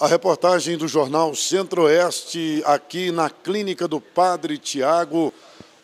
A reportagem do jornal Centro-Oeste, aqui na clínica do Padre Tiago,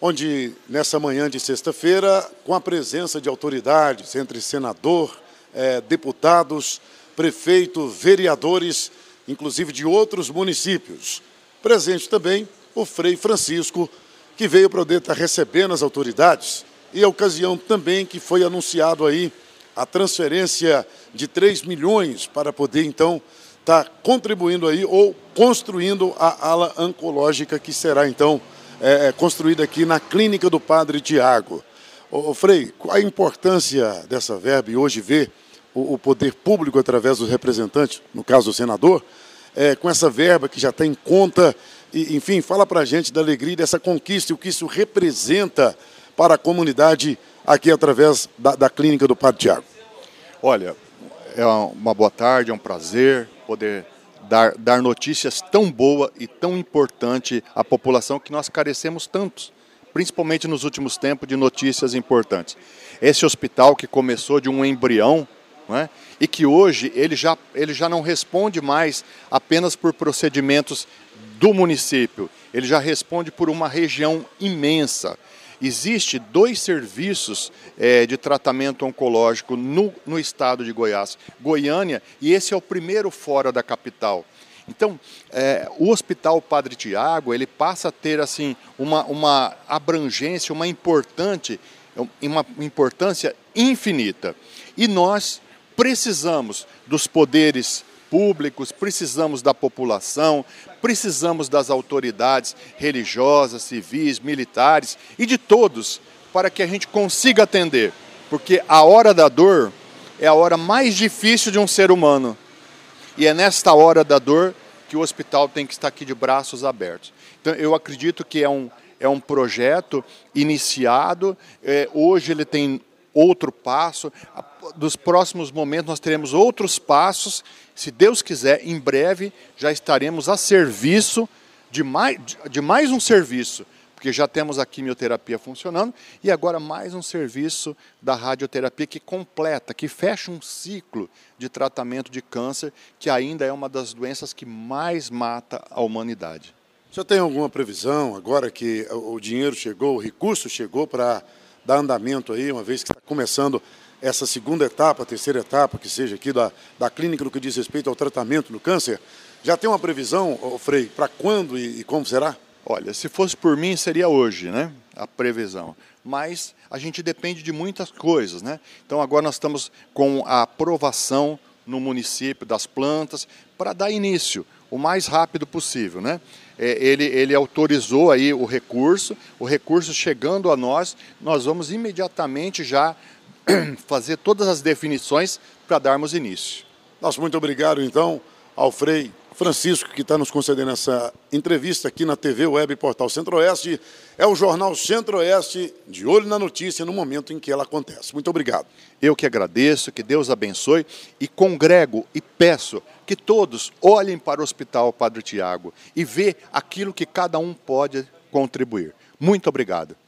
onde nessa manhã de sexta-feira, com a presença de autoridades, entre senador, eh, deputados, prefeito, vereadores, inclusive de outros municípios. Presente também o Frei Francisco, que veio para o DETA recebendo as autoridades, e a ocasião também que foi anunciado aí a transferência de 3 milhões para poder, então, está contribuindo aí ou construindo a ala oncológica que será então é, é, construída aqui na clínica do Padre Tiago. Ô, ô, Frei, qual a importância dessa verba e hoje ver o, o poder público através dos representantes, no caso o senador, é, com essa verba que já está em conta, e, enfim, fala para a gente da alegria dessa conquista e o que isso representa para a comunidade aqui através da, da clínica do Padre Tiago. Olha, é uma boa tarde, é um prazer poder dar, dar notícias tão boa e tão importante à população que nós carecemos tantos, principalmente nos últimos tempos, de notícias importantes. Esse hospital que começou de um embrião é? e que hoje ele já, ele já não responde mais apenas por procedimentos do município, ele já responde por uma região imensa. Existe dois serviços é, de tratamento oncológico no, no estado de Goiás, Goiânia, e esse é o primeiro fora da capital. Então, é, o Hospital Padre Tiago ele passa a ter assim uma, uma abrangência, uma importante, uma importância infinita. E nós precisamos dos poderes públicos, precisamos da população, precisamos das autoridades religiosas, civis, militares e de todos para que a gente consiga atender. Porque a hora da dor é a hora mais difícil de um ser humano. E é nesta hora da dor que o hospital tem que estar aqui de braços abertos. Então, eu acredito que é um, é um projeto iniciado. É, hoje ele tem outro passo. Dos próximos momentos nós teremos outros passos. Se Deus quiser, em breve já estaremos a serviço de mais, de mais um serviço, porque já temos a quimioterapia funcionando e agora mais um serviço da radioterapia que completa, que fecha um ciclo de tratamento de câncer, que ainda é uma das doenças que mais mata a humanidade. Já tem alguma previsão agora que o dinheiro chegou, o recurso chegou para dar andamento aí, uma vez que está começando essa segunda etapa, terceira etapa, que seja aqui da, da clínica no que diz respeito ao tratamento do câncer. Já tem uma previsão, Frei, para quando e, e como será? Olha, se fosse por mim, seria hoje, né? A previsão. Mas a gente depende de muitas coisas, né? Então agora nós estamos com a aprovação no município das plantas para dar início o mais rápido possível, né? É, ele, ele autorizou aí o recurso, o recurso chegando a nós, nós vamos imediatamente já fazer todas as definições para darmos início. Nosso muito obrigado, então, ao Frei Francisco, que está nos concedendo essa entrevista aqui na TV Web Portal Centro-Oeste. É o Jornal Centro-Oeste, de olho na notícia, no momento em que ela acontece. Muito obrigado. Eu que agradeço, que Deus abençoe e congrego e peço que todos olhem para o Hospital Padre Tiago e vê aquilo que cada um pode contribuir. Muito obrigado.